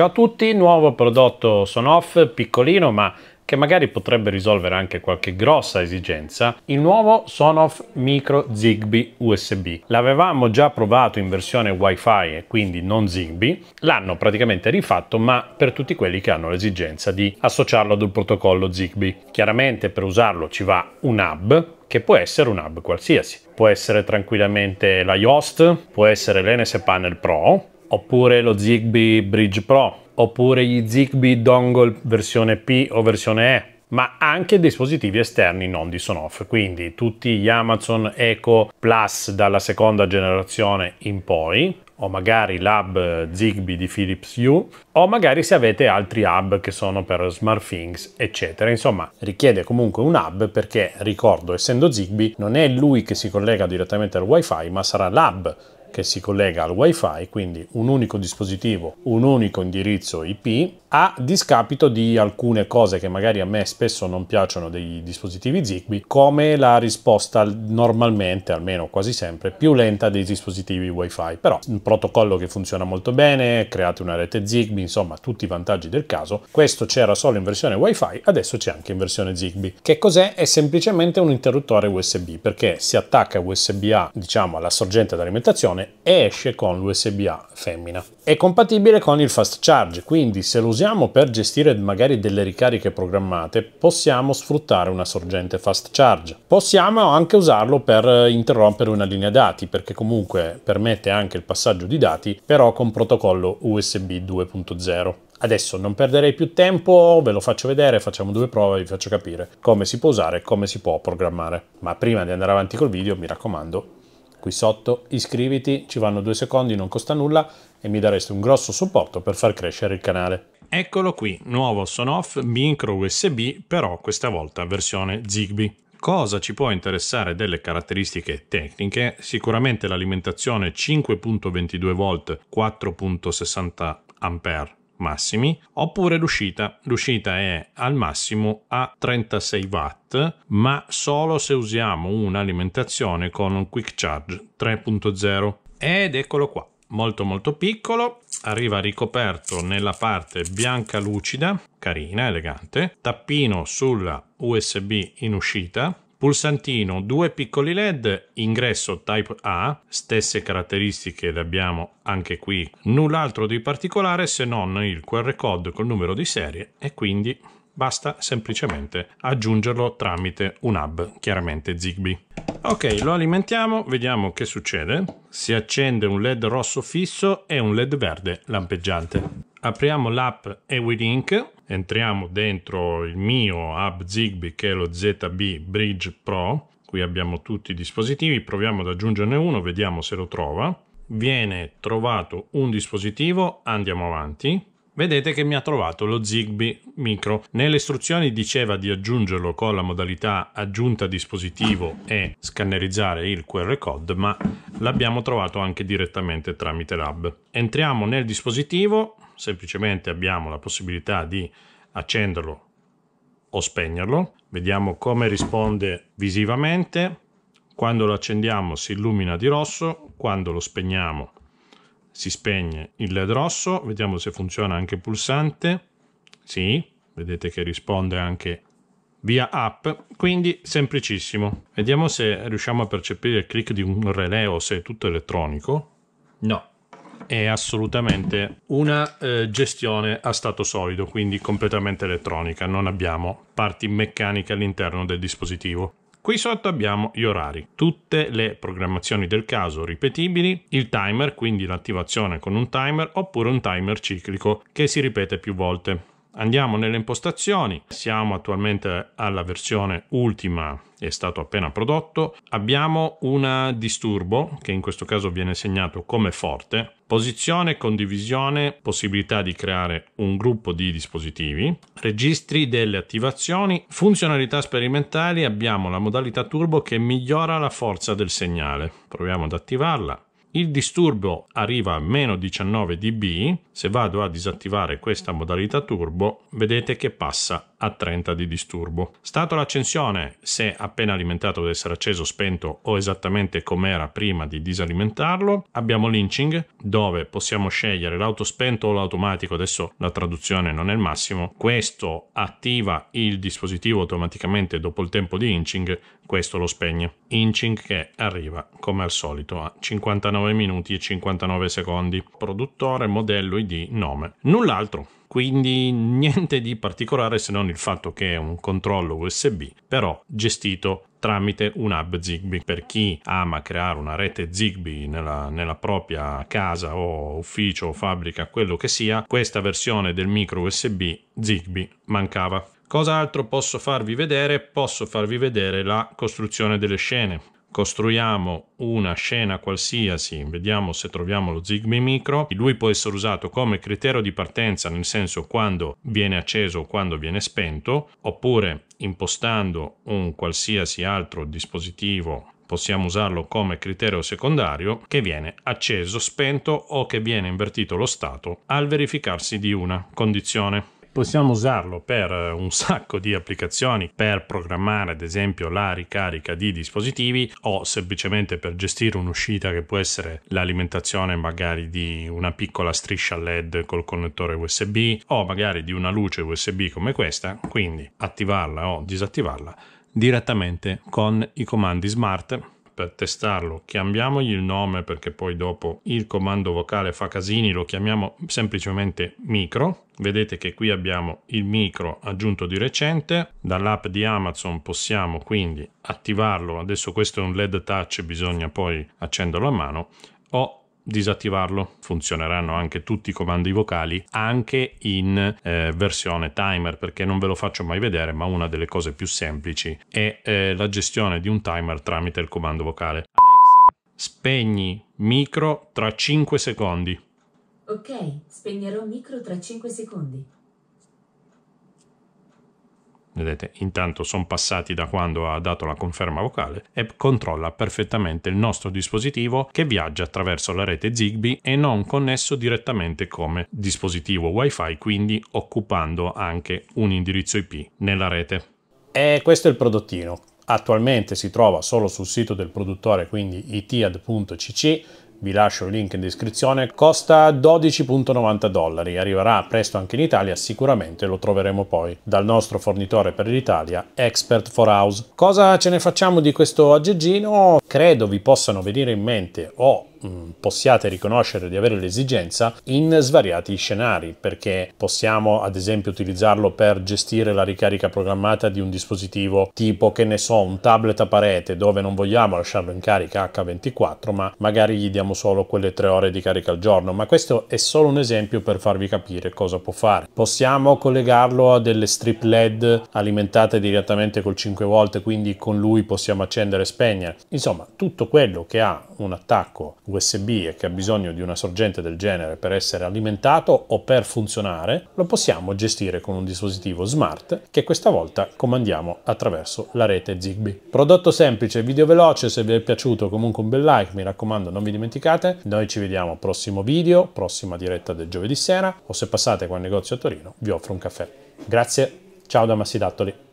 Ciao a tutti, nuovo prodotto Sonoff, piccolino ma che magari potrebbe risolvere anche qualche grossa esigenza, il nuovo Sonoff Micro Zigbee USB. L'avevamo già provato in versione WiFi e quindi non Zigbee, l'hanno praticamente rifatto ma per tutti quelli che hanno l'esigenza di associarlo ad un protocollo Zigbee. Chiaramente per usarlo ci va un hub, che può essere un hub qualsiasi. Può essere tranquillamente la Yoast, può essere l'NS Panel Pro, oppure lo Zigbee Bridge Pro, oppure gli Zigbee Dongle versione P o versione E, ma anche dispositivi esterni non di Sonoff, quindi tutti gli Amazon Echo Plus dalla seconda generazione in poi, o magari l'hub Zigbee di Philips Hue, o magari se avete altri hub che sono per SmartThings, eccetera. Insomma, richiede comunque un hub perché, ricordo, essendo Zigbee, non è lui che si collega direttamente al WiFi, ma sarà l'hub che si collega al wifi, quindi un unico dispositivo, un unico indirizzo IP, a discapito di alcune cose che magari a me spesso non piacciono dei dispositivi Zigbee, come la risposta normalmente, almeno quasi sempre, più lenta dei dispositivi wifi. Però un protocollo che funziona molto bene, create una rete Zigbee, insomma tutti i vantaggi del caso. Questo c'era solo in versione wifi, adesso c'è anche in versione Zigbee. Che cos'è? È semplicemente un interruttore USB perché si attacca USB-A, diciamo, alla sorgente d'alimentazione, versione e esce con l'USB-A femmina. È compatibile con il fast charge, quindi se lo usiamo per gestire magari delle ricariche programmate, possiamo sfruttare una sorgente fast charge. Possiamo anche usarlo per eh, interrompere una linea dati, perché comunque permette anche il passaggio di dati, però con protocollo USB 2.0. Adesso non perderei più tempo, ve lo faccio vedere, facciamo due prove e vi faccio capire come si può usare e come si può programmare. Ma prima di andare avanti col video, mi raccomando, qui sotto, iscriviti, ci vanno due secondi, non costa nulla e mi dareste un grosso supporto per far crescere il canale. Eccolo qui, nuovo Sonoff micro USB, però questa volta versione Zigbee. Cosa ci può interessare delle caratteristiche tecniche? Sicuramente l'alimentazione 5.22 V 4.60 A massimi, oppure l'uscita. L'uscita è al massimo a 36 watt, ma solo se usiamo un'alimentazione con un quick charge 3.0. Ed eccolo qua, molto molto piccolo, arriva ricoperto nella parte bianca lucida, carina, elegante, tappino sulla USB in uscita, Pulsantino, due piccoli LED, ingresso Type A, stesse caratteristiche le abbiamo anche qui. Null'altro di particolare se non il QR code col numero di serie e quindi basta semplicemente aggiungerlo tramite un hub, chiaramente Zigbee. Ok, lo alimentiamo, vediamo che succede. Si accende un LED rosso fisso e un LED verde lampeggiante. Apriamo l'app Ewilink, entriamo dentro il mio hub Zigbee che è lo ZB Bridge Pro. Qui abbiamo tutti i dispositivi, proviamo ad aggiungerne uno, vediamo se lo trova. Viene trovato un dispositivo, andiamo avanti Vedete che mi ha trovato lo Zigbee micro. Nelle istruzioni diceva di aggiungerlo con la modalità aggiunta dispositivo e scannerizzare il QR code, ma l'abbiamo trovato anche direttamente tramite Lab. Entriamo nel dispositivo, semplicemente abbiamo la possibilità di accenderlo o spegnerlo. Vediamo come risponde visivamente. Quando lo accendiamo si illumina di rosso, quando lo spegniamo si spegne il LED rosso, vediamo se funziona anche il pulsante, sì, vedete che risponde anche via app, quindi semplicissimo. Vediamo se riusciamo a percepire il click di un relè o se è tutto elettronico. No, è assolutamente una eh, gestione a stato solido, quindi completamente elettronica, non abbiamo parti meccaniche all'interno del dispositivo. Qui sotto abbiamo gli orari, tutte le programmazioni del caso ripetibili, il timer, quindi l'attivazione con un timer oppure un timer ciclico che si ripete più volte. Andiamo nelle impostazioni, siamo attualmente alla versione ultima, è stato appena prodotto. Abbiamo un disturbo che in questo caso viene segnato come forte, posizione, condivisione, possibilità di creare un gruppo di dispositivi, registri delle attivazioni, funzionalità sperimentali, abbiamo la modalità turbo che migliora la forza del segnale. Proviamo ad attivarla. Il disturbo arriva a meno 19 dB, se vado a disattivare questa modalità turbo vedete che passa a 30 di disturbo. Stato l'accensione, se appena alimentato deve essere acceso, spento o esattamente come era prima di disalimentarlo. Abbiamo l'inching, dove possiamo scegliere l'auto spento o l'automatico, adesso la traduzione non è il massimo. Questo attiva il dispositivo automaticamente dopo il tempo di inching, questo lo spegne. Inching che arriva come al solito a 59 minuti e 59 secondi. Produttore, modello, ID, nome. Null'altro. Quindi niente di particolare se non il fatto che è un controllo USB, però gestito tramite un hub Zigbee. Per chi ama creare una rete Zigbee nella, nella, propria casa o ufficio o fabbrica, quello che sia, questa versione del micro USB Zigbee mancava. Cosa altro posso farvi vedere? Posso farvi vedere la costruzione delle scene costruiamo una scena qualsiasi, vediamo se troviamo lo Zigbee micro, lui può essere usato come criterio di partenza nel senso quando viene acceso o quando viene spento, oppure impostando un qualsiasi altro dispositivo possiamo usarlo come criterio secondario che viene acceso, spento o che viene invertito lo stato al verificarsi di una condizione possiamo usarlo per eh, un sacco di applicazioni, per programmare ad esempio la ricarica di dispositivi o semplicemente per gestire un'uscita che può essere l'alimentazione magari di una piccola striscia LED col connettore USB o magari di una luce USB come questa, quindi attivarla o disattivarla direttamente con i comandi smart per testarlo, cambiamogli il nome perché poi dopo il comando vocale fa casini, lo chiamiamo semplicemente micro. Vedete che qui abbiamo il micro aggiunto di recente, dall'app di Amazon possiamo quindi attivarlo, adesso questo è un LED touch, bisogna poi accenderlo a mano, o disattivarlo funzioneranno anche tutti i comandi vocali anche in eh, versione timer perché non ve lo faccio mai vedere ma una delle cose più semplici è eh, la gestione di un timer tramite il comando vocale Alexa spegni micro tra 5 secondi ok spegnerò micro tra 5 secondi Vedete, intanto sono passati da quando ha dato la conferma vocale e controlla perfettamente il nostro dispositivo che viaggia attraverso la rete Zigbee e non connesso direttamente come dispositivo WiFi, quindi occupando anche un indirizzo IP nella rete. E questo è il prodottino. Attualmente si trova solo sul sito del produttore, quindi itiad.cc vi lascio il link in descrizione, costa 12,90 dollari, arriverà presto anche in Italia, sicuramente lo troveremo poi dal nostro fornitore per l'Italia, Expert for House. Cosa ce ne facciamo di questo aggeggino? Credo vi possano venire in mente o oh, Mm, possiate riconoscere di avere l'esigenza in svariati scenari, perché possiamo ad esempio utilizzarlo per gestire la ricarica programmata di un dispositivo tipo, che ne so, un tablet a parete dove non vogliamo lasciarlo in carica H24, ma magari gli diamo solo quelle tre ore di carica al giorno, ma questo è solo un esempio per farvi capire cosa può fare. Possiamo collegarlo a delle strip LED alimentate direttamente col 5 volt, quindi con lui possiamo accendere e spegnere. Insomma, tutto quello che ha un attacco USB e che ha bisogno di una sorgente del genere per essere alimentato o per funzionare, lo possiamo gestire con un dispositivo smart che questa volta comandiamo attraverso la rete Zigbee. Prodotto semplice, video veloce, se vi è piaciuto comunque un bel like, mi raccomando non vi dimenticate, noi ci vediamo prossimo video, prossima diretta del giovedì sera o se passate qua al negozio a Torino vi offro un caffè. Grazie, ciao da Massidattoli.